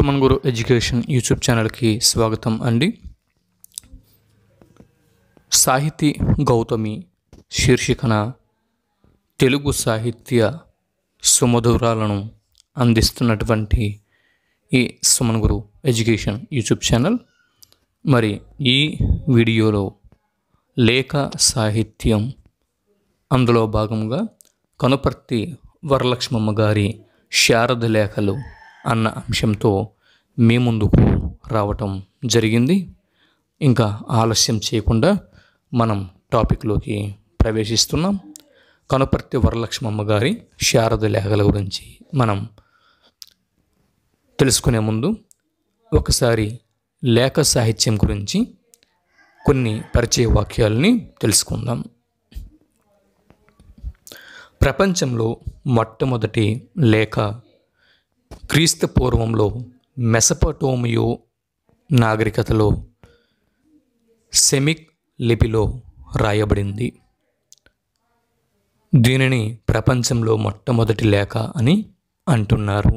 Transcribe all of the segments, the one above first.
Suman Guru education YouTube ఛానల్కి స్వాగతం అండి సాహితీ గౌతమి శీర్షికన తెలుగు సాహిత్య సుమధురాలను అందిస్తున్నటువంటి ఈ Suman Guru education YouTube channel మరి ఈ వీడియోలో లేఖ సాహిత్యం అందులో భాగంగా కనుపర్తి వరలక్ష్మమ్మ గారి శారద లేఖలు అన్న అంశంతో మీ ముందుకు రావటం జరిగింది ఇంకా ఆలస్యం చేయకుండా మనం టాపిక్లోకి ప్రవేశిస్తున్నాం కనుపర్తి వరలక్ష్మమ్మ గారి శారద లేఖల గురించి మనం తెలుసుకునే ముందు ఒకసారి లేఖ సాహిత్యం గురించి కొన్ని పరిచయ వాక్యాలని తెలుసుకుందాం ప్రపంచంలో మొట్టమొదటి లేఖ క్రీస్తు పూర్వంలో మెసపటోమియో నాగరికతలో సెమిక్ లిపిలో రాయబడింది దీనిని ప్రపంచంలో మొట్టమొదటి లేఖ అని అంటున్నారు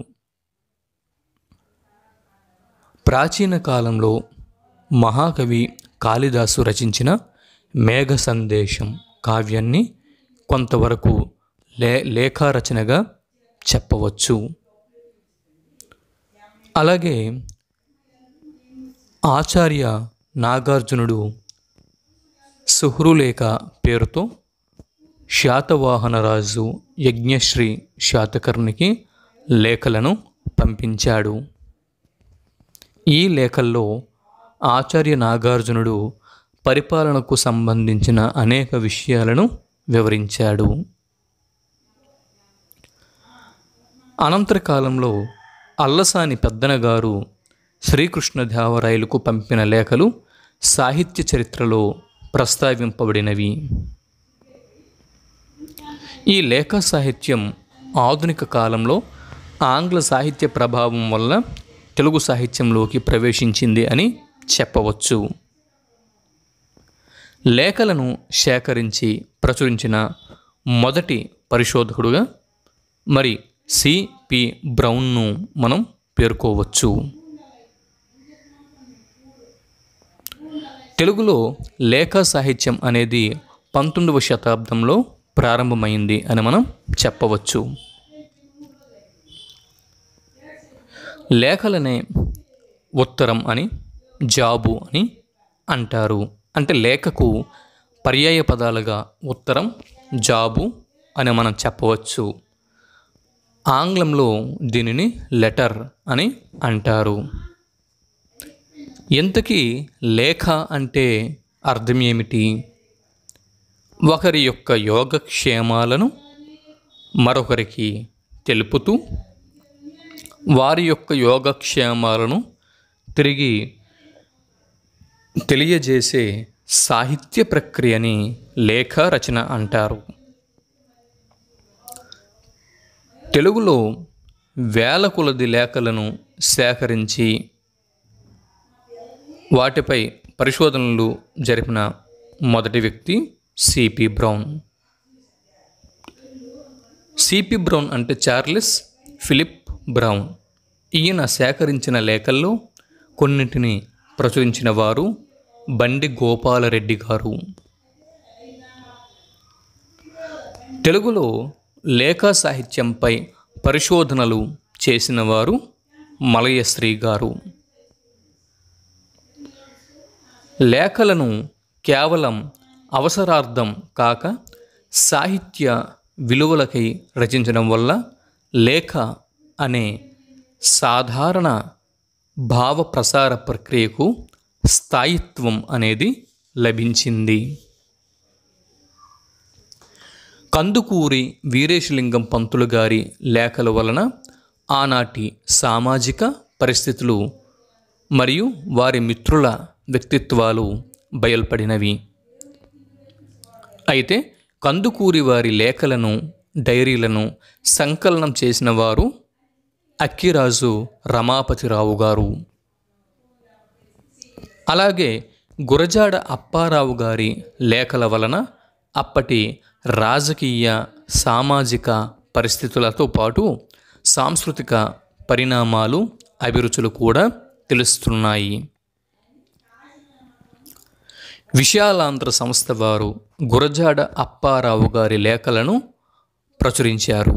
ప్రాచీన కాలంలో మహాకవి కాళిదాసు రచించిన మేఘ సందేశం కావ్యాన్ని కొంతవరకు లే లేఖారచనగా చెప్పవచ్చు అలాగే ఆచార్య నాగార్జునుడు సుహ్రులేఖ పేరుతో శాతవాహనరాజు యజ్ఞశ్రీ శాతకర్ణికి లేఖలను పంపించాడు ఈ లేఖల్లో ఆచార్య నాగార్జునుడు పరిపాలనకు సంబంధించిన అనేక విషయాలను వివరించాడు అనంతర కాలంలో అల్లసాని పెద్దనగారు శ్రీకృష్ణదేవరాయలకు పంపిన లేఖలు సాహిత్య చరిత్రలో ప్రస్తావింపబడినవి ఈ లేఖ సాహిత్యం ఆధునిక కాలంలో ఆంగ్ల సాహిత్య ప్రభావం వల్ల తెలుగు సాహిత్యంలోకి ప్రవేశించింది అని చెప్పవచ్చు లేఖలను సేకరించి ప్రచురించిన మొదటి పరిశోధకుడుగా మరి సి పి బ్రౌన్ను మనం పేర్కోవచ్చు తెలుగులో లేఖ సాహిత్యం అనేది పంతొమ్మిదవ శతాబ్దంలో ప్రారంభమైంది అని మనం చెప్పవచ్చు లేఖలనే ఉత్తరం అని జాబు అని అంటారు అంటే లేఖకు పర్యాయ పదాలుగా ఉత్తరం జాబు అని మనం చెప్పవచ్చు ఆంగ్లంలో దీనిని లెటర్ అని అంటారు ఇంతకీ లేఖ అంటే అర్థం ఏమిటి ఒకరి యొక్క యోగక్షేమాలను మరొకరికి తెలుపుతూ వారి యొక్క యోగక్షేమాలను తిరిగి తెలియజేసే సాహిత్య ప్రక్రియని లేఖ రచన అంటారు తెలుగులో వేల కొలది లేఖలను సేకరించి వాటిపై పరిశోధనలు జరిపిన మొదటి వ్యక్తి సిపి బ్రౌన్ సిపి బ్రౌన్ అంటే చార్లెస్ ఫిలిప్ బ్రౌన్ ఈయన సేకరించిన లేఖల్లో కొన్నింటిని ప్రచురించిన వారు బండి గోపాలరెడ్డి గారు తెలుగులో లేఖ సాహిత్యంపై పరిశోధనలు చేసినవారు మలయశ్రీ గారు లేఖలను కేవలం అవసరార్థం కాక సాహిత్య విలువలకై రచించడం వల్ల లేఖ అనే సాధారణ భావ ప్రసార ప్రక్రియకు స్థాయిత్వం అనేది లభించింది కందుకూరి వీరేశలింగం పంతులు గారి లేఖల వలన ఆనాటి సామాజిక పరిస్థితులు మరియు వారి మిత్రుల వ్యక్తిత్వాలు బయల్పడినవి అయితే కందుకూరి వారి లేఖలను డైరీలను సంకలనం చేసిన వారు అక్కిరాజు రమాపతిరావు గారు అలాగే గురజాడ అప్పారావు గారి లేఖల వలన అప్పటి రాజకీయ సామాజిక పరిస్థితులతో పాటు సాంస్కృతిక పరిణామాలు అభిరుచులు కూడా తెలుస్తున్నాయి విశాలాంధ్ర సంస్థ వారు గురజాడ అప్పారావు గారి లేఖలను ప్రచురించారు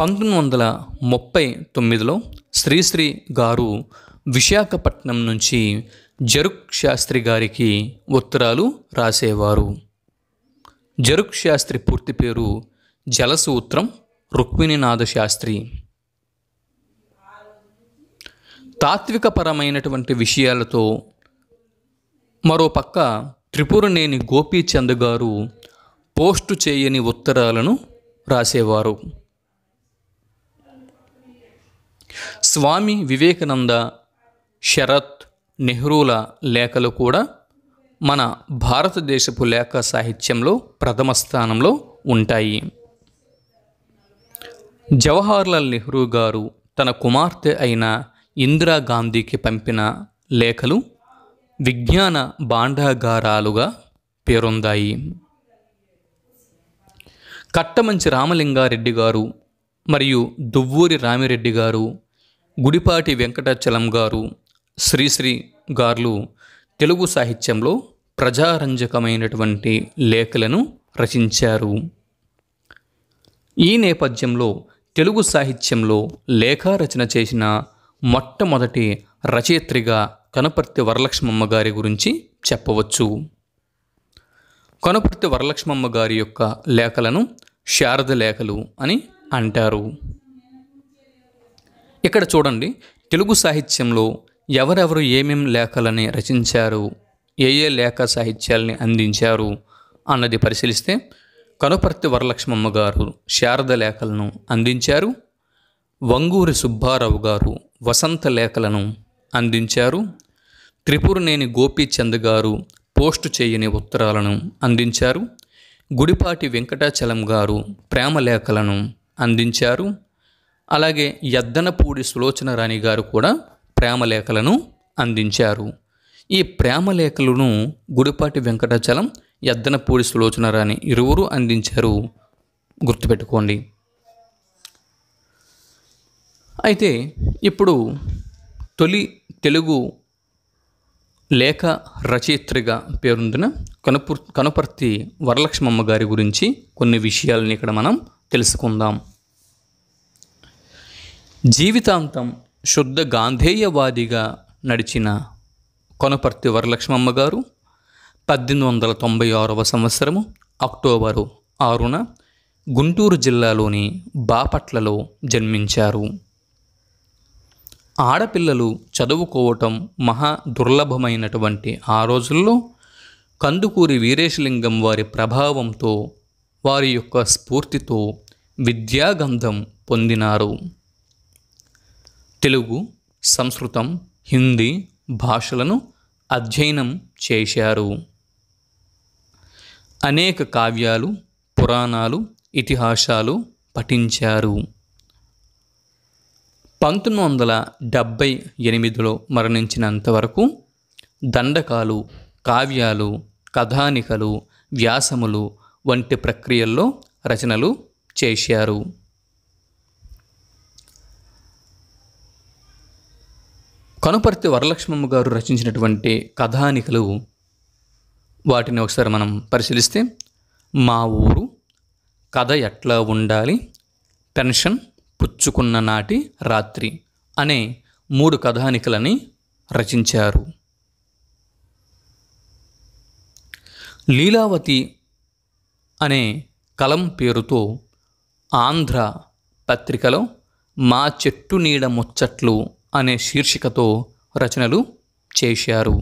పంతొమ్మిది వందల ముప్పై తొమ్మిదిలో శ్రీశ్రీ గారు విశాఖపట్నం నుంచి జరుక్ శాస్త్రి గారికి ఉత్తరాలు రాసేవారు జరుక్ శాస్త్రి పూర్తి పేరు జలసూత్రం రుక్మిణీనాథ శాస్త్రి తాత్వికపరమైనటువంటి విషయాలతో మరోపక్క త్రిపురనేని గోపీచంద్ గారు పోస్టు చేయని ఉత్తరాలను రాసేవారు స్వామి వివేకానంద శరత్ నెహ్రూల లేఖలు కూడా మన భారతదేశపు లేఖ సాహిత్యంలో ప్రథమ స్థానంలో ఉంటాయి జవహర్లాల్ నెహ్రూ గారు తన కుమార్తె అయిన ఇందిరాగాంధీకి పంపిన లేఖలు విజ్ఞాన భాండాగారాలుగా పేరొందాయి కట్టమంచి రామలింగారెడ్డి గారు మరియు దువ్వూరి రామిరెడ్డి గారు గుడిపాటి వెంకటాచలం గారు శ్రీశ్రీ గార్లు తెలుగు సాహిత్యంలో ప్రజారంజకమైనటువంటి లేఖలను రచించారు ఈ నేపథ్యంలో తెలుగు సాహిత్యంలో లేఖారచన చేసిన మొట్టమొదటి రచయిత్రిగా కనుపర్తి వరలక్ష్మమ్మ గారి గురించి చెప్పవచ్చు కనుపర్తి వరలక్ష్మమ్మ గారి యొక్క లేఖలను శారద లేఖలు అని అంటారు ఇక్కడ చూడండి తెలుగు సాహిత్యంలో ఎవరెవరు ఏమేం లేఖలని రచించారు ఏ ఏ లేఖ సాహిత్యాల్ని అందించారు అన్నది పరిశీలిస్తే కనుపర్తి వరలక్ష్మమ్మ గారు శారద లేఖలను అందించారు వంగూరి సుబ్బారావు గారు వసంత లేఖలను అందించారు త్రిపురనేని గోపీచంద్ గారు పోస్టు చేయని ఉత్తరాలను అందించారు గుడిపాటి వెంకటాచలం గారు ప్రేమ లేఖలను అందించారు అలాగే యద్దనపూడి సులోచన రాణి గారు కూడా ప్రేమలేఖలను అందించారు ఈ ప్రేమలేఖలను గుడిపాటి వెంకటాచలం ఎద్దనపూడి సులోచనరాని ఇరువురు అందించారు గుర్తుపెట్టుకోండి అయితే ఇప్పుడు తొలి తెలుగు లేఖ రచయిత్రిగా పేరొందిన కనుపు కనుపర్తి వరలక్ష్మమ్మ గారి గురించి కొన్ని విషయాలని ఇక్కడ మనం తెలుసుకుందాం జీవితాంతం శుద్ధ గాంధేయవాదిగా నడిచిన కొనపర్తి వరలక్ష్మమ్మ గారు పద్దెనిమిది వందల తొంభై ఆరవ సంవత్సరము అక్టోబరు ఆరున గుంటూరు జిల్లాలోని బాపట్లలో జన్మించారు ఆడపిల్లలు చదువుకోవటం మహా దుర్లభమైనటువంటి ఆ రోజుల్లో కందుకూరి వీరేశలింగం వారి ప్రభావంతో వారి యొక్క స్ఫూర్తితో విద్యాగంధం పొందినారు తెలుగు సంస్కృతం హిందీ భాషలను అధ్యయనం చేశారు అనేక కావ్యాలు పురాణాలు ఇతిహాసాలు పఠించారు పంతొమ్మిది వందల డెబ్భై ఎనిమిదిలో మరణించినంతవరకు దండకాలు కావ్యాలు కథానికలు వ్యాసములు వంటి ప్రక్రియల్లో రచనలు చేశారు కనుపర్తి వరలక్ష్మమ్మ గారు రచించినటువంటి కథానికలు వాటిని ఒకసారి మనం పరిశీలిస్తే మా ఊరు కథ ఎట్లా ఉండాలి పెన్షన్ పుచ్చుకున్న నాటి రాత్రి అనే మూడు కథానికలని రచించారు లీలావతి అనే కలం పేరుతో ఆంధ్ర పత్రికలో మా చెట్టు నీడ ముచ్చట్లు అనే శీర్షికతో రచనలు చేశారు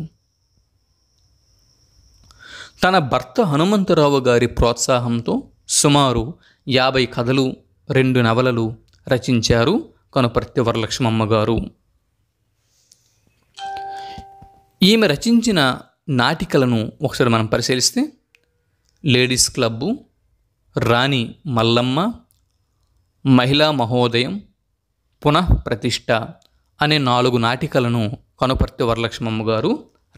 తన భర్త హనుమంతరావు గారి ప్రోత్సాహంతో సుమారు యాభై కథలు రెండు నవలలు రచించారు కనుపర్తి వరలక్ష్మమ్మ గారు ఈమె రచించిన నాటికలను ఒకసారి మనం పరిశీలిస్తే లేడీస్ క్లబ్బు రాణి మల్లమ్మ మహిళా మహోదయం పునఃప్రతిష్ట అనే నాలుగు నాటికలను కనుపర్తి వరలక్ష్మమ్మ గారు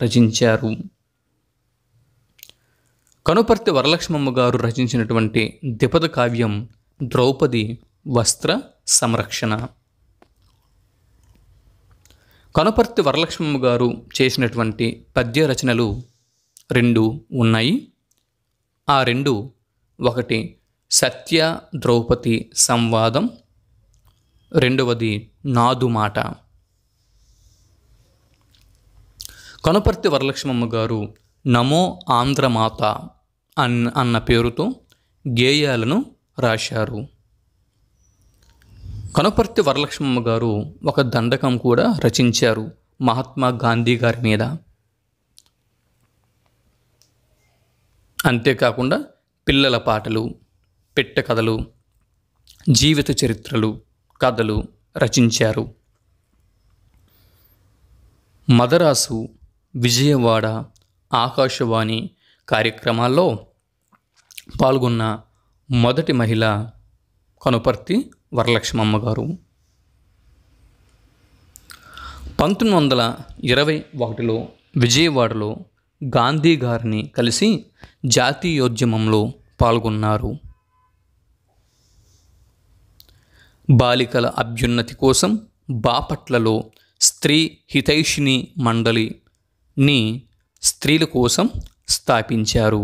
రచించారు కనుపర్తి వరలక్ష్మమ్మ గారు రచించినటువంటి ద్విపద కావ్యం ద్రౌపది వస్త్ర సంరక్షణ కనుపర్తి వరలక్ష్మమ్మ గారు చేసినటువంటి పద్య రచనలు రెండు ఉన్నాయి ఆ రెండు ఒకటి సత్య ద్రౌపది సంవాదం రెండవది నాదు మాట కనుపర్తి వరలక్ష్మమ్మ గారు నమో ఆంధ్రమాత అన్ అన్న పేరుతో గేయాలను రాశారు కనుపర్తి వరలక్ష్మమ్మ గారు ఒక దండకం కూడా రచించారు మహాత్మా గాంధీ గారి మీద అంతేకాకుండా పిల్లల పాటలు పెట్ట కథలు జీవిత చరిత్రలు కథలు రచించారు మదరాసు విజయవాడ ఆకాశవాణి కార్యక్రమాల్లో పాల్గొన్న మొదటి మహిళ కనుపర్తి వరలక్ష్మమ్మ గారు పంతొమ్మిది వందల ఇరవై ఒకటిలో విజయవాడలో గాంధీ గారిని కలిసి జాతీయోద్యమంలో పాల్గొన్నారు బాలికల అభ్యున్నతి కోసం బాపట్లలో స్త్రీ హితైషిణి మండలి ని స్త్రీల కోసం స్థాపించారు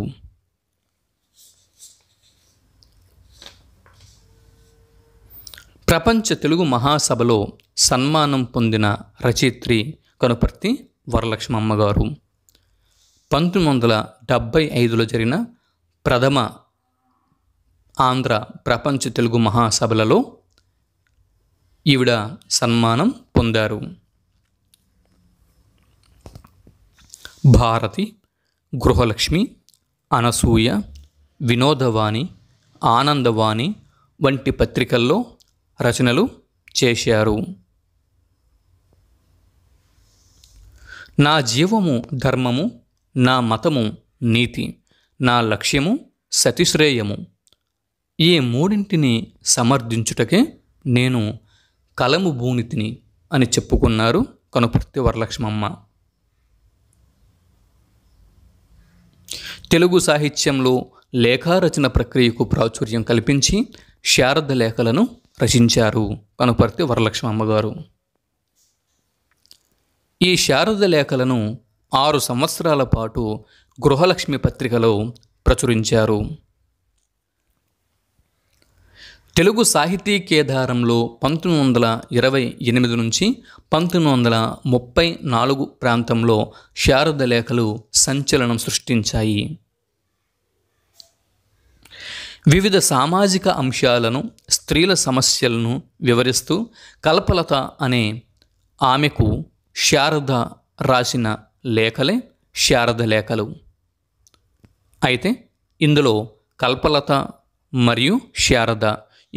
ప్రపంచ తెలుగు మహాసభలో సన్మానం పొందిన రచయిత్రి కనుపర్తి వరలక్ష్మమ్మ గారు పంతొమ్మిది వందల డెబ్భై ఐదులో జరిగిన ప్రథమ ఆంధ్ర ప్రపంచ తెలుగు మహాసభలలో ఈవిడ సన్మానం పొందారు భారతి గృహలక్ష్మి అనసూయ వినోదవాణి ఆనందవాణి వంటి పత్రికల్లో రచనలు చేశారు నా జీవము ధర్మము నా మతము నీతి నా లక్ష్యము సతిశ్రేయము ఈ మూడింటిని సమర్థించుటకే నేను కలము భూనితిని అని చెప్పుకున్నారు కనుపర్తి వరలక్ష్మమ్మ తెలుగు సాహిత్యంలో లేఖారచన ప్రక్రియకు ప్రాచుర్యం కల్పించి శారద లేఖలను రచించారు కనుపర్తి వరలక్ష్మి అమ్మగారు ఈ శారద లేఖలను ఆరు సంవత్సరాల పాటు గృహలక్ష్మి పత్రికలో ప్రచురించారు తెలుగు సాహితీ కేదారంలో పంతొమ్మిది వందల ఇరవై ఎనిమిది నుంచి పంతొమ్మిది వందల ముప్పై నాలుగు ప్రాంతంలో శారద లేఖలు సంచలనం సృష్టించాయి వివిధ సామాజిక అంశాలను స్త్రీల సమస్యలను వివరిస్తూ కల్పలత అనే ఆమెకు శారద రాసిన లేఖలే శారద లేఖలు అయితే ఇందులో కల్పలత మరియు శారద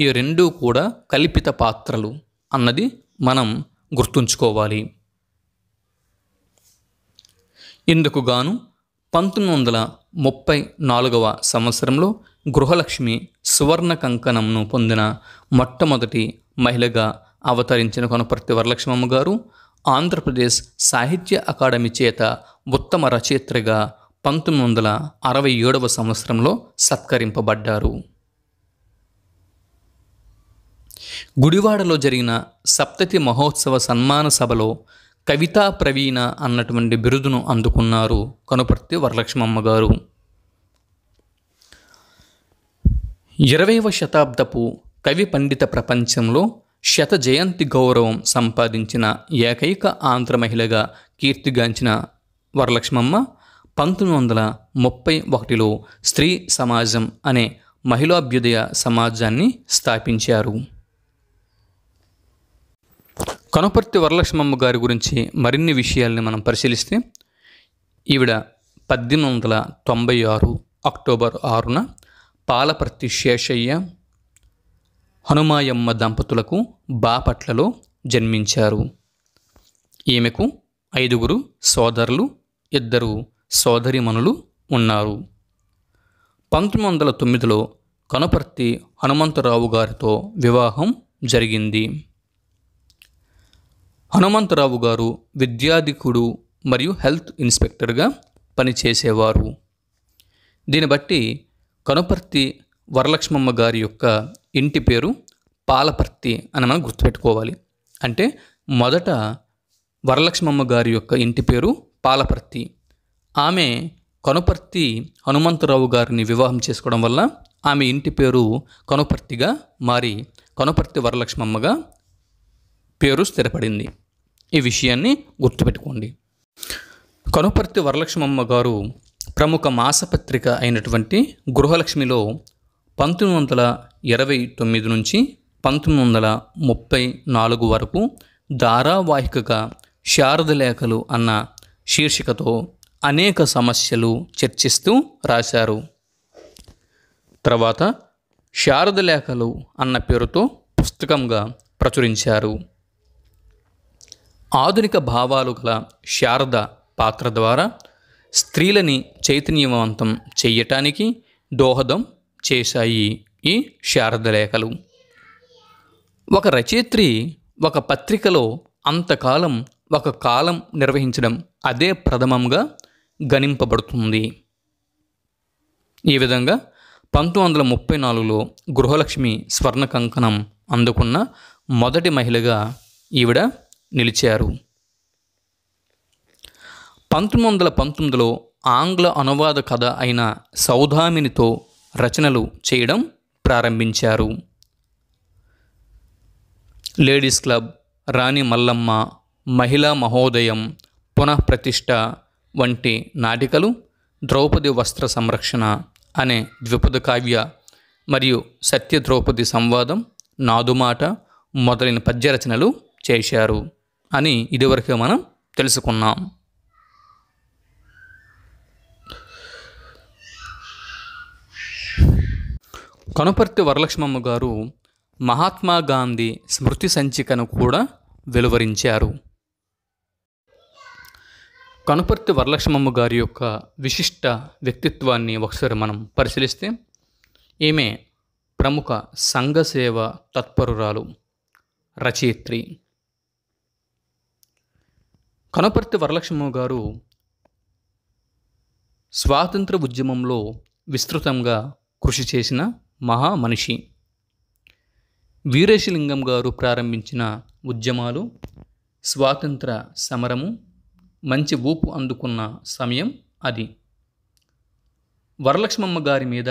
ఈ రెండూ కూడా కల్పిత పాత్రలు అన్నది మనం గుర్తుంచుకోవాలి ఇందుకుగాను పంతొమ్మిది వందల ముప్పై నాలుగవ సంవత్సరంలో గృహలక్ష్మి సువర్ణ కంకణంను పొందిన మొట్టమొదటి మహిళగా అవతరించిన కొనపర్తి వరలక్ష్మమ్మ గారు ఆంధ్రప్రదేశ్ సాహిత్య అకాడమీ చేత ఉత్తమ రచయిత్రిగా పంతొమ్మిది వందల అరవై ఏడవ సంవత్సరంలో సత్కరింపబడ్డారు గుడివాడలో జరిగిన సప్తతి మహోత్సవ సన్మాన సభలో కవితా ప్రవీణ అన్నటువంటి బిరుదును అందుకున్నారు కనుపర్తి వరలక్ష్మమ్మ గారు ఇరవైవ శతాబ్దపు కవి పండిత ప్రపంచంలో శత జయంతి గౌరవం సంపాదించిన ఏకైక ఆంధ్ర మహిళగా కీర్తిగాంచిన వరలక్ష్మమ్మ పంతొమ్మిది వందల ముప్పై ఒకటిలో స్త్రీ సమాజం అనే మహిళాభ్యుదయ సమాజాన్ని స్థాపించారు కనుపర్తి వరలక్ష్మమ్మ గారి గురించి మరిన్ని విషయాల్ని మనం పరిశీలిస్తే ఈవిడ పద్దెనిమిది వందల తొంభై ఆరు అక్టోబర్ ఆరున పాలపర్తి శేషయ్య హనుమాయమ్మ దంపతులకు బాపట్లలో జన్మించారు ఈమెకు ఐదుగురు సోదరులు ఇద్దరు సోదరిమణులు ఉన్నారు పంతొమ్మిది వందల తొమ్మిదిలో కనపర్తి హనుమంతరావు గారితో వివాహం జరిగింది హనుమంతరావు గారు విద్యాధికుడు మరియు హెల్త్ ఇన్స్పెక్టర్గా పనిచేసేవారు దీన్ని బట్టి కనుపర్తి వరలక్ష్మమ్మ గారి యొక్క ఇంటి పేరు పాలపర్తి అని మనం గుర్తుపెట్టుకోవాలి అంటే మొదట వరలక్ష్మమ్మ గారి యొక్క ఇంటి పేరు పాలపర్తి ఆమె కనుపర్తి హనుమంతరావు గారిని వివాహం చేసుకోవడం వల్ల ఆమె ఇంటి పేరు కనుపర్తిగా మారి కనుపర్తి వరలక్ష్మమ్మగా పేరు స్థిరపడింది ఈ విషయాన్ని గుర్తుపెట్టుకోండి కనుపర్తి వరలక్ష్మమ్మ గారు ప్రముఖ మాసపత్రిక అయినటువంటి గృహలక్ష్మిలో పంతొమ్మిది వందల ఇరవై తొమ్మిది నుంచి పంతొమ్మిది వందల ముప్పై నాలుగు వరకు ధారావాహికగా శారద లేఖలు అన్న శీర్షికతో అనేక సమస్యలు చర్చిస్తూ రాశారు తర్వాత శారద లేఖలు అన్న పేరుతో పుస్తకంగా ప్రచురించారు ఆధునిక భావాలు గల శారద పాత్ర ద్వారా స్త్రీలని చైతన్యవంతం చేయటానికి దోహదం చేశాయి ఈ శారద లేఖలు ఒక రచయిత్రి ఒక పత్రికలో అంతకాలం ఒక కాలం నిర్వహించడం అదే ప్రథమంగా గణింపబడుతుంది ఈ విధంగా పంతొమ్మిది వందల ముప్పై నాలుగులో గృహలక్ష్మి స్వర్ణ కంకణం అందుకున్న మొదటి మహిళగా ఈవిడ నిలిచారు పంతొమ్మిది వందల పంతొమ్మిదిలో ఆంగ్ల అనువాద కథ అయిన సౌధామినితో రచనలు చేయడం ప్రారంభించారు లేడీస్ క్లబ్ రాణి మల్లమ్మ మహిళా మహోదయం పునఃప్రతిష్ట వంటి నాటికలు ద్రౌపది వస్త్ర సంరక్షణ అనే ద్విపద కావ్య మరియు సత్య ద్రౌపది సంవాదం నాదుమాట మొదలైన పద్య రచనలు చేశారు అని ఇదివరకే మనం తెలుసుకున్నాం కనుపర్తి వరలక్ష్మమ్మ గారు మహాత్మా గాంధీ స్మృతి సంచికను కూడా వెలువరించారు కనుపర్తి వరలక్ష్మమ్మ గారి యొక్క విశిష్ట వ్యక్తిత్వాన్ని ఒకసారి మనం పరిశీలిస్తే ఈమె ప్రముఖ సంఘసేవ తత్పరురాలు రచయిత్రి కనపర్తి వరలక్ష్మ గారు స్వాతంత్ర ఉద్యమంలో విస్తృతంగా కృషి చేసిన మహామనిషి వీరేశలింగం గారు ప్రారంభించిన ఉద్యమాలు స్వాతంత్ర సమరము మంచి ఊపు అందుకున్న సమయం అది వరలక్ష్మమ్మ గారి మీద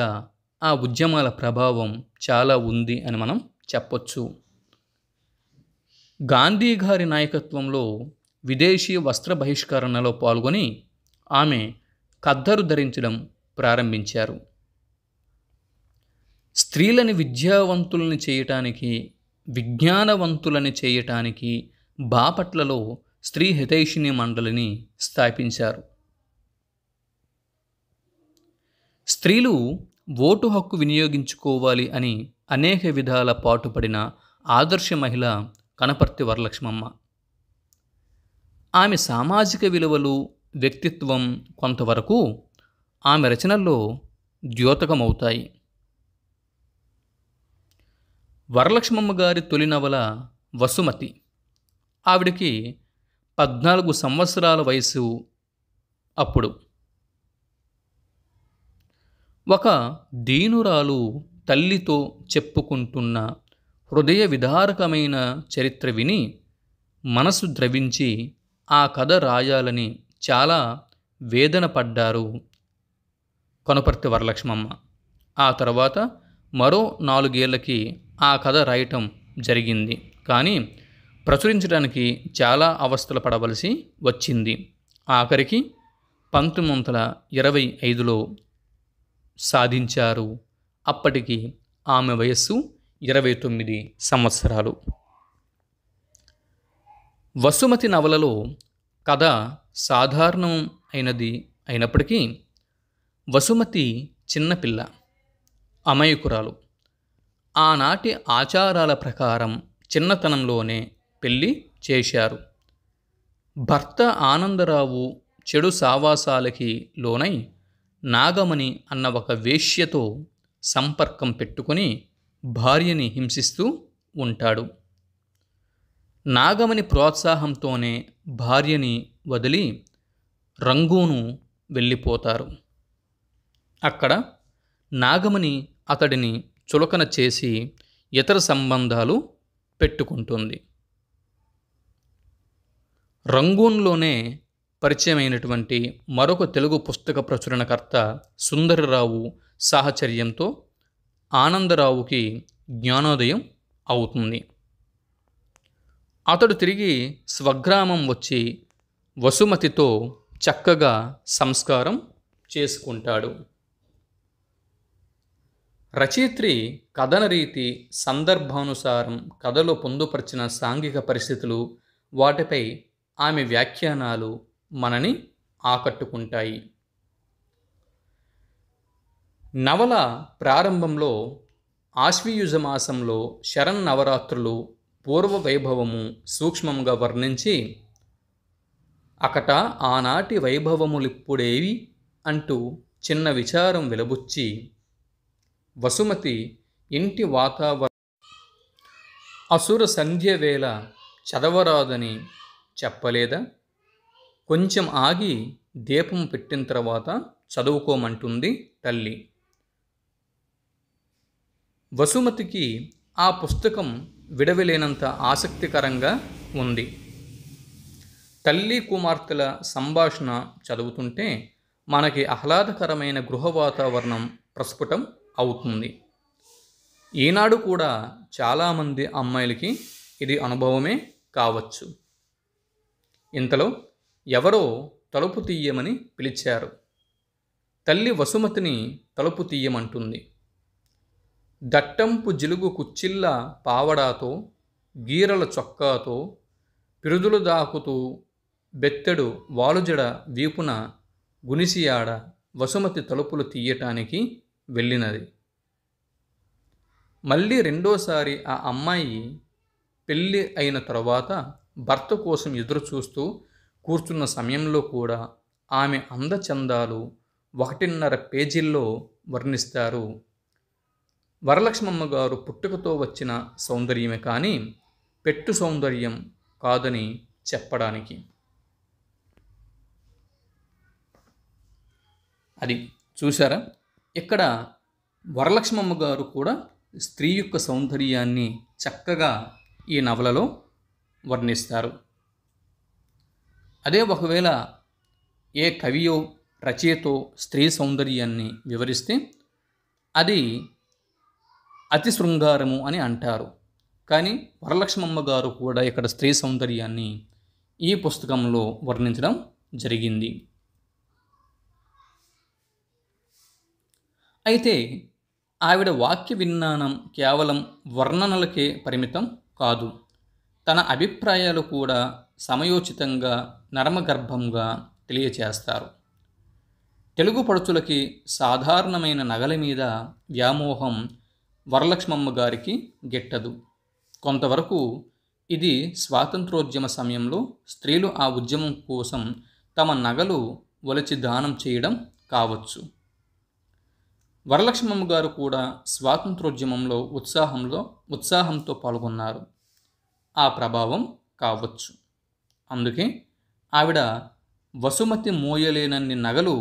ఆ ఉద్యమాల ప్రభావం చాలా ఉంది అని మనం చెప్పొచ్చు గాంధీ గారి నాయకత్వంలో విదేశీ వస్త్ర బహిష్కరణలో పాల్గొని ఆమె ఖద్దరు ధరించడం ప్రారంభించారు స్త్రీలని విద్యావంతులని చేయటానికి విజ్ఞానవంతులని చేయటానికి బాపట్లలో స్త్రీ హితైషిణి మండలిని స్థాపించారు స్త్రీలు ఓటు హక్కు వినియోగించుకోవాలి అని అనేక విధాల పాటుపడిన ఆదర్శ మహిళ కనపర్తి వరలక్ష్మమ్మ ఆమె సామాజిక విలువలు వ్యక్తిత్వం కొంతవరకు ఆమె రచనల్లో ద్యోతకమవుతాయి వరలక్ష్మమ్మ గారి తొలి నవల వసుమతి ఆవిడికి పద్నాలుగు సంవత్సరాల వయసు అప్పుడు ఒక దీనురాలు తల్లితో చెప్పుకుంటున్న హృదయ విదారకమైన చరిత్ర విని మనసు ద్రవించి ఆ కథ రాయాలని చాలా వేదన పడ్డారు కొనపర్తి వరలక్ష్మమ్మ ఆ తర్వాత మరో నాలుగేళ్లకి ఆ కథ రాయటం జరిగింది కానీ ప్రచురించడానికి చాలా అవస్థలు పడవలసి వచ్చింది ఆఖరికి పంతొమ్మిది వందల ఇరవై ఐదులో సాధించారు అప్పటికి ఆమె వయస్సు ఇరవై తొమ్మిది సంవత్సరాలు వసుమతి నవలలో కథ సాధారణం అయినది అయినప్పటికీ వసుమతి చిన్నపిల్ల అమయకురాలు ఆనాటి ఆచారాల ప్రకారం చిన్నతనంలోనే పెళ్ళి చేశారు భర్త ఆనందరావు చెడు సావాసాలకి లోనై నాగమణి అన్న ఒక వేష్యతో సంపర్కం పెట్టుకుని భార్యని హింసిస్తూ ఉంటాడు నాగమణి ప్రోత్సాహంతోనే భార్యని వదిలి రంగూను వెళ్ళిపోతారు అక్కడ నాగమణి అతడిని చులకన చేసి ఇతర సంబంధాలు పెట్టుకుంటుంది రంగూన్లోనే పరిచయమైనటువంటి మరొక తెలుగు పుస్తక ప్రచురణకర్త సుందరరావు సాహచర్యంతో ఆనందరావుకి జ్ఞానోదయం అవుతుంది అతడు తిరిగి స్వగ్రామం వచ్చి వసుమతితో చక్కగా సంస్కారం చేసుకుంటాడు రచయిత్రి కథన రీతి సందర్భానుసారం కథలో పొందుపరిచిన సాంఘిక పరిస్థితులు వాటిపై ఆమె వ్యాఖ్యానాలు మనని ఆకట్టుకుంటాయి నవల ప్రారంభంలో ఆశ్వీయుజ మాసంలో నవరాత్రులు పూర్వ వైభవము సూక్ష్మముగా వర్ణించి అకట ఆనాటి వైభవములిప్పుడేవి అంటూ చిన్న విచారం వెలబుచ్చి వసుమతి ఇంటి వాతావరణ అసుర సంధ్య వేళ చదవరాదని చెప్పలేదా కొంచెం ఆగి దీపం పెట్టిన తర్వాత చదువుకోమంటుంది తల్లి వసుమతికి ఆ పుస్తకం విడవలేనంత ఆసక్తికరంగా ఉంది తల్లి కుమార్తెల సంభాషణ చదువుతుంటే మనకి ఆహ్లాదకరమైన గృహ వాతావరణం ప్రస్ఫుటం అవుతుంది ఈనాడు కూడా చాలామంది అమ్మాయిలకి ఇది అనుభవమే కావచ్చు ఇంతలో ఎవరో తలుపు తీయమని పిలిచారు తల్లి వసుమతిని తలుపు తీయమంటుంది దట్టంపు జిలుగు కుచ్చిల్ల పావడాతో గీరల చొక్కాతో పిరుదులు దాకుతూ బెత్తెడు వాలుజడ వీపున గునిసియాడ వసుమతి తలుపులు తీయటానికి వెళ్ళినది మళ్ళీ రెండోసారి ఆ అమ్మాయి పెళ్ళి అయిన తర్వాత భర్త కోసం ఎదురు చూస్తూ కూర్చున్న సమయంలో కూడా ఆమె అందచందాలు ఒకటిన్నర పేజీల్లో వర్ణిస్తారు వరలక్ష్మమ్మ గారు పుట్టుకతో వచ్చిన సౌందర్యమే కానీ పెట్టు సౌందర్యం కాదని చెప్పడానికి అది చూసారా ఇక్కడ వరలక్ష్మమ్మ గారు కూడా స్త్రీ యొక్క సౌందర్యాన్ని చక్కగా ఈ నవలలో వర్ణిస్తారు అదే ఒకవేళ ఏ కవియో రచయితో స్త్రీ సౌందర్యాన్ని వివరిస్తే అది అతి శృంగారము అని అంటారు కానీ వరలక్ష్మమ్మ గారు కూడా ఇక్కడ స్త్రీ సౌందర్యాన్ని ఈ పుస్తకంలో వర్ణించడం జరిగింది అయితే ఆవిడ వాక్య విజ్ఞానం కేవలం వర్ణనలకే పరిమితం కాదు తన అభిప్రాయాలు కూడా సమయోచితంగా నరమగర్భంగా తెలియచేస్తారు తెలుగు పడుచులకి సాధారణమైన నగల మీద వ్యామోహం వరలక్ష్మమ్మ గారికి గిట్టదు కొంతవరకు ఇది స్వాతంత్రోద్యమ సమయంలో స్త్రీలు ఆ ఉద్యమం కోసం తమ నగలు ఒలచి దానం చేయడం కావచ్చు వరలక్ష్మమ్మ గారు కూడా స్వాతంత్రోద్యమంలో ఉత్సాహంలో ఉత్సాహంతో పాల్గొన్నారు ఆ ప్రభావం కావచ్చు అందుకే ఆవిడ వసుమతి మోయలేనన్ని నగలు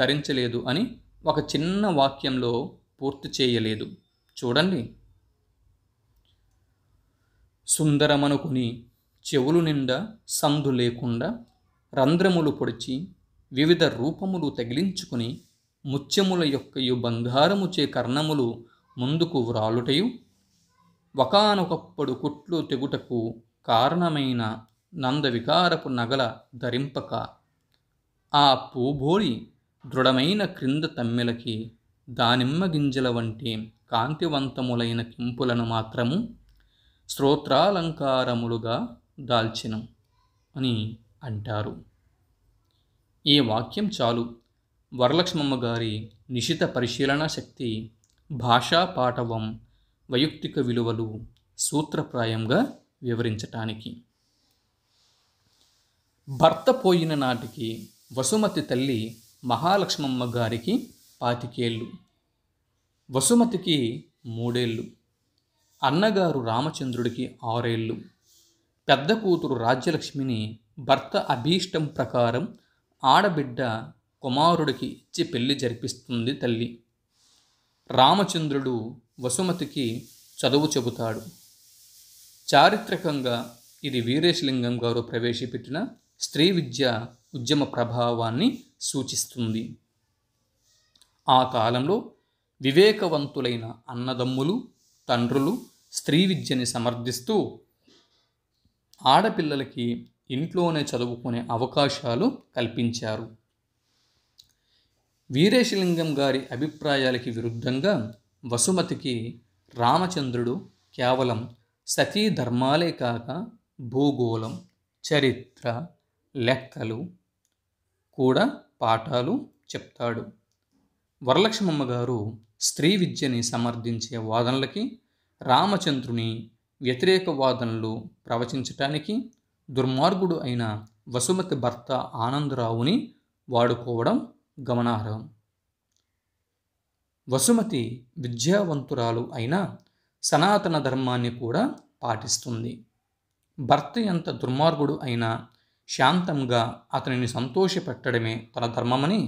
ధరించలేదు అని ఒక చిన్న వాక్యంలో పూర్తి చేయలేదు చూడండి సుందరమనుకుని చెవులు నిండా సందు లేకుండా రంధ్రములు పొడిచి వివిధ రూపములు తగిలించుకుని ముత్యముల యొక్క బంగారముచే కర్ణములు ముందుకు వ్రాలుటయు ఒకనొకప్పుడు కుట్లు తెగుటకు కారణమైన నందవికారపు నగల ధరింపక ఆ పూభోళి దృఢమైన క్రింద తమ్మెలకి దానిమ్మ గింజల వంటి కాంతివంతములైన కింపులను మాత్రము శ్రోత్రాలంకారములుగా దాల్చినం అని అంటారు ఈ వాక్యం చాలు వరలక్ష్మమ్మ గారి నిశిత పరిశీలన శక్తి భాషా పాఠవం వైయక్తిక విలువలు సూత్రప్రాయంగా వివరించటానికి భర్త పోయిన నాటికి వసుమతి తల్లి మహాలక్ష్మమ్మ గారికి పాతికేళ్ళు వసుమతికి మూడేళ్ళు అన్నగారు రామచంద్రుడికి ఆరేళ్ళు పెద్ద కూతురు రాజ్యలక్ష్మిని భర్త అభీష్టం ప్రకారం ఆడబిడ్డ కుమారుడికి ఇచ్చి పెళ్లి జరిపిస్తుంది తల్లి రామచంద్రుడు వసుమతికి చదువు చెబుతాడు చారిత్రకంగా ఇది వీరేశలింగం గారు ప్రవేశపెట్టిన స్త్రీ విద్య ఉద్యమ ప్రభావాన్ని సూచిస్తుంది ఆ కాలంలో వివేకవంతులైన అన్నదమ్ములు తండ్రులు స్త్రీ విద్యని సమర్థిస్తూ ఆడపిల్లలకి ఇంట్లోనే చదువుకునే అవకాశాలు కల్పించారు వీరేశలింగం గారి అభిప్రాయాలకి విరుద్ధంగా వసుమతికి రామచంద్రుడు కేవలం సతీ ధర్మాలే కాక భూగోళం చరిత్ర లెక్కలు కూడా పాఠాలు చెప్తాడు వరలక్ష్మమ్మ గారు స్త్రీ విద్యని సమర్థించే వాదనలకి రామచంద్రుని వ్యతిరేక వాదనలు ప్రవచించటానికి దుర్మార్గుడు అయిన వసుమతి భర్త ఆనందరావుని వాడుకోవడం గమనార్హం వసుమతి విద్యావంతురాలు అయిన సనాతన ధర్మాన్ని కూడా పాటిస్తుంది భర్త ఎంత దుర్మార్గుడు అయినా శాంతంగా అతనిని సంతోషపెట్టడమే తన ధర్మమని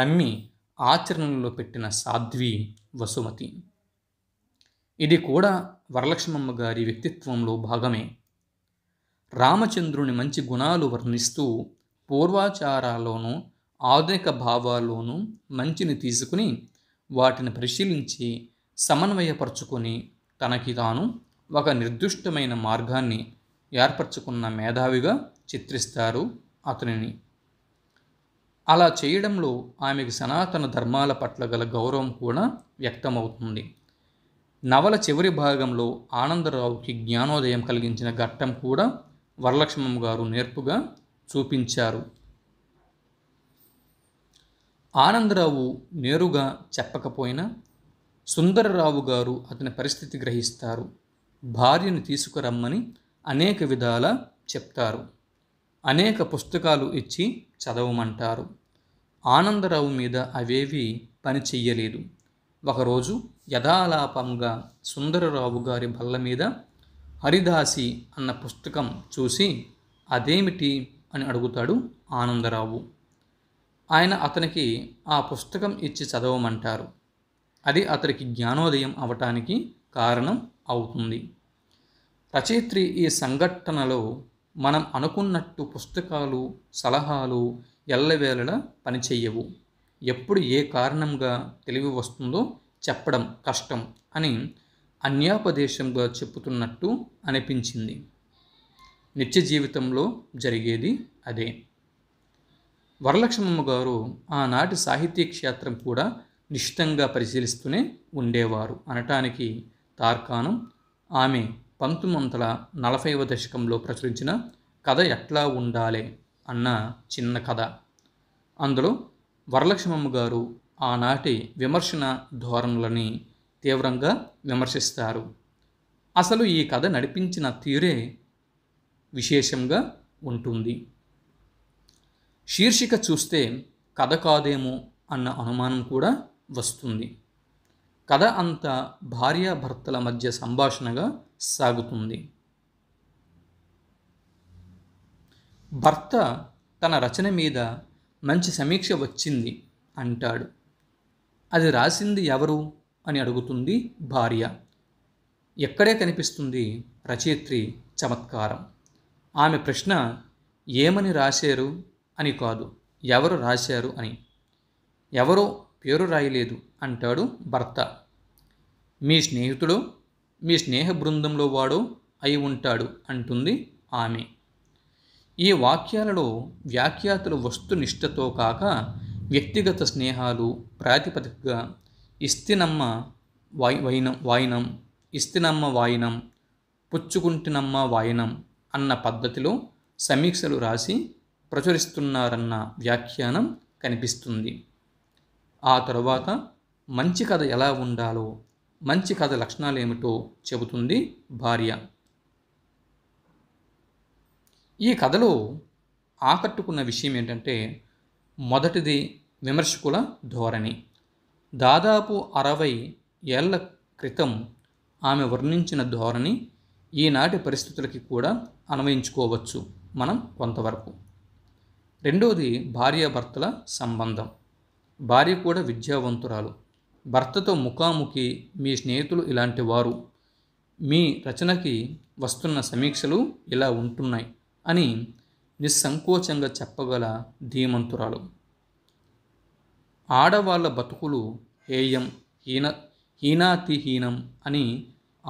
నమ్మి ఆచరణలో పెట్టిన సాధ్వి వసుమతి ఇది కూడా వరలక్ష్మమ్మ గారి వ్యక్తిత్వంలో భాగమే రామచంద్రుని మంచి గుణాలు వర్ణిస్తూ పూర్వాచారాల్లోనూ ఆధునిక భావాల్లోనూ మంచిని తీసుకుని వాటిని పరిశీలించి సమన్వయపరుచుకొని తనకి తాను ఒక నిర్దిష్టమైన మార్గాన్ని ఏర్పరచుకున్న మేధావిగా చిత్రిస్తారు అతనిని అలా చేయడంలో ఆమెకు సనాతన ధర్మాల పట్ల గల గౌరవం కూడా వ్యక్తమవుతుంది నవల చివరి భాగంలో ఆనందరావుకి జ్ఞానోదయం కలిగించిన ఘట్టం కూడా వరలక్ష్మం గారు నేర్పుగా చూపించారు ఆనందరావు నేరుగా చెప్పకపోయినా సుందరరావు గారు అతని పరిస్థితి గ్రహిస్తారు భార్యను తీసుకురమ్మని అనేక విధాల చెప్తారు అనేక పుస్తకాలు ఇచ్చి చదవమంటారు ఆనందరావు మీద అవేవి పని చెయ్యలేదు ఒకరోజు యథాలాపంగా సుందరరావు గారి బల్ల మీద హరిదాసి అన్న పుస్తకం చూసి అదేమిటి అని అడుగుతాడు ఆనందరావు ఆయన అతనికి ఆ పుస్తకం ఇచ్చి చదవమంటారు అది అతనికి జ్ఞానోదయం అవటానికి కారణం అవుతుంది రచయిత్రి ఈ సంఘటనలో మనం అనుకున్నట్టు పుస్తకాలు సలహాలు ఎల్లవేళలా పనిచేయవు ఎప్పుడు ఏ కారణంగా తెలివి వస్తుందో చెప్పడం కష్టం అని అన్యాపదేశంగా చెప్పుతున్నట్టు అనిపించింది నిత్య జీవితంలో జరిగేది అదే వరలక్ష్మమ్మ గారు ఆనాటి సాహిత్య క్షేత్రం కూడా నిశ్చితంగా పరిశీలిస్తూనే ఉండేవారు అనటానికి తార్కాణం ఆమె పంతొమ్మిది వందల నలభైవ దశకంలో ప్రచురించిన కథ ఎట్లా ఉండాలి అన్న చిన్న కథ అందులో వరలక్ష్మమ్మ గారు ఆనాటి విమర్శన ధోరణులని తీవ్రంగా విమర్శిస్తారు అసలు ఈ కథ నడిపించిన తీరే విశేషంగా ఉంటుంది శీర్షిక చూస్తే కథ కాదేమో అన్న అనుమానం కూడా వస్తుంది కథ అంతా భార్యాభర్తల మధ్య సంభాషణగా సాగుతుంది భర్త తన రచన మీద మంచి సమీక్ష వచ్చింది అంటాడు అది రాసింది ఎవరు అని అడుగుతుంది భార్య ఎక్కడే కనిపిస్తుంది రచయిత్రి చమత్కారం ఆమె ప్రశ్న ఏమని రాశారు అని కాదు ఎవరు రాశారు అని ఎవరో పేరు రాయలేదు అంటాడు భర్త మీ స్నేహితుడు మీ స్నేహ బృందంలో వాడు అయి ఉంటాడు అంటుంది ఆమె ఈ వాక్యాలలో వ్యాఖ్యాతలు వస్తునిష్టతో కాక వ్యక్తిగత స్నేహాలు ప్రాతిపదికగా ఇస్తినమ్మ వాయి వైనం వాయినం ఇస్తినమ్మ వాయినం పుచ్చుకుంటినమ్మ వాయినం అన్న పద్ధతిలో సమీక్షలు రాసి ప్రచురిస్తున్నారన్న వ్యాఖ్యానం కనిపిస్తుంది ఆ తరువాత మంచి కథ ఎలా ఉండాలో మంచి కథ లక్షణాలు ఏమిటో చెబుతుంది భార్య ఈ కథలో ఆకట్టుకున్న విషయం ఏంటంటే మొదటిది విమర్శకుల ధోరణి దాదాపు అరవై ఏళ్ల క్రితం ఆమె వర్ణించిన ధోరణి ఈనాటి పరిస్థితులకి కూడా అన్వయించుకోవచ్చు మనం కొంతవరకు రెండవది భార్యాభర్తల సంబంధం భార్య కూడా విద్యావంతురాలు భర్తతో ముఖాముఖి మీ స్నేహితులు ఇలాంటి వారు మీ రచనకి వస్తున్న సమీక్షలు ఇలా ఉంటున్నాయి అని నిస్సంకోచంగా చెప్పగల ధీమంతురాలు ఆడవాళ్ళ బతుకులు హేయం హీన హీనాతిహీనం అని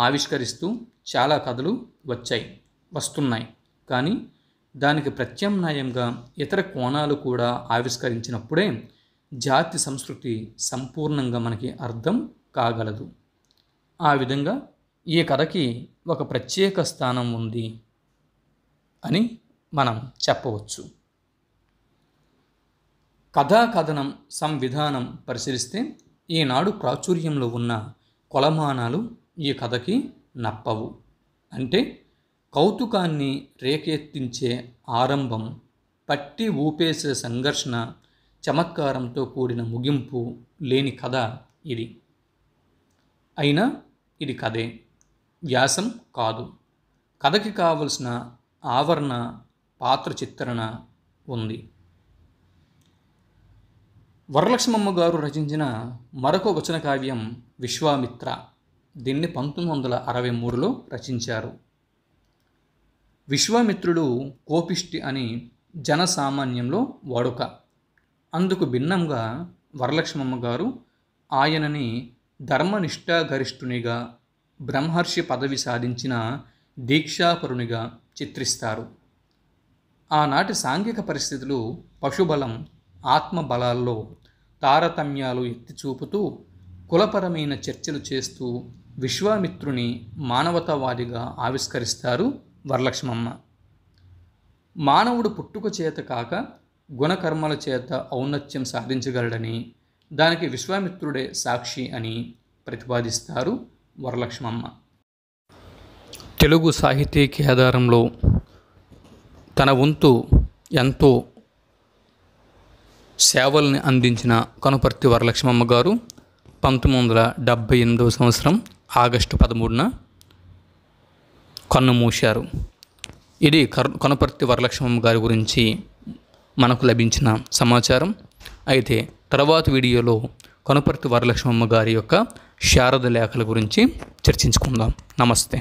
ఆవిష్కరిస్తూ చాలా కథలు వచ్చాయి వస్తున్నాయి కానీ దానికి ప్రత్యామ్నాయంగా ఇతర కోణాలు కూడా ఆవిష్కరించినప్పుడే జాతి సంస్కృతి సంపూర్ణంగా మనకి అర్థం కాగలదు ఆ విధంగా ఈ కథకి ఒక ప్రత్యేక స్థానం ఉంది అని మనం చెప్పవచ్చు కథాకథనం సంవిధానం పరిశీలిస్తే ఈనాడు ప్రాచుర్యంలో ఉన్న కొలమానాలు ఈ కథకి నప్పవు అంటే కౌతుకాన్ని రేకెత్తించే ఆరంభం పట్టి ఊపేసే సంఘర్షణ చమత్కారంతో కూడిన ముగింపు లేని కథ ఇది అయినా ఇది కథే వ్యాసం కాదు కథకి కావలసిన ఆవరణ పాత్ర చిత్రణ ఉంది వరలక్ష్మమ్మ గారు రచించిన మరొక వచన కావ్యం విశ్వామిత్ర దీన్ని పంతొమ్మిది వందల అరవై మూడులో రచించారు విశ్వామిత్రుడు కోపిష్టి అని జనసామాన్యంలో వాడుక అందుకు భిన్నంగా వరలక్ష్మమ్మ గారు ఆయనని ధర్మనిష్టాగరిష్ఠునిగా బ్రహ్మర్షి పదవి సాధించిన దీక్షాపరునిగా చిత్రిస్తారు ఆనాటి సాంఘిక పరిస్థితులు పశుబలం ఆత్మబలాల్లో తారతమ్యాలు ఎత్తి చూపుతూ కులపరమైన చర్చలు చేస్తూ విశ్వామిత్రుని మానవతావాదిగా ఆవిష్కరిస్తారు వరలక్ష్మమ్మ మానవుడు పుట్టుక చేత కాక గుణకర్మల చేత ఔన్నత్యం సాధించగలడని దానికి విశ్వామిత్రుడే సాక్షి అని ప్రతిపాదిస్తారు వరలక్ష్మమ్మ తెలుగు సాహితీ ఆధారంలో తన వంతు ఎంతో సేవల్ని అందించిన కనుపర్తి వరలక్ష్మమ్మ గారు పంతొమ్మిది వందల డెబ్భై ఎనిమిదవ సంవత్సరం ఆగస్టు పదమూడున కన్నుమూశారు ఇది కనుపర్తి వరలక్ష్మమ్మ గారి గురించి మనకు లభించిన సమాచారం అయితే తర్వాత వీడియోలో కనుపర్తి వరలక్ష్మమ్మ గారి యొక్క శారద లేఖల గురించి చర్చించుకుందాం నమస్తే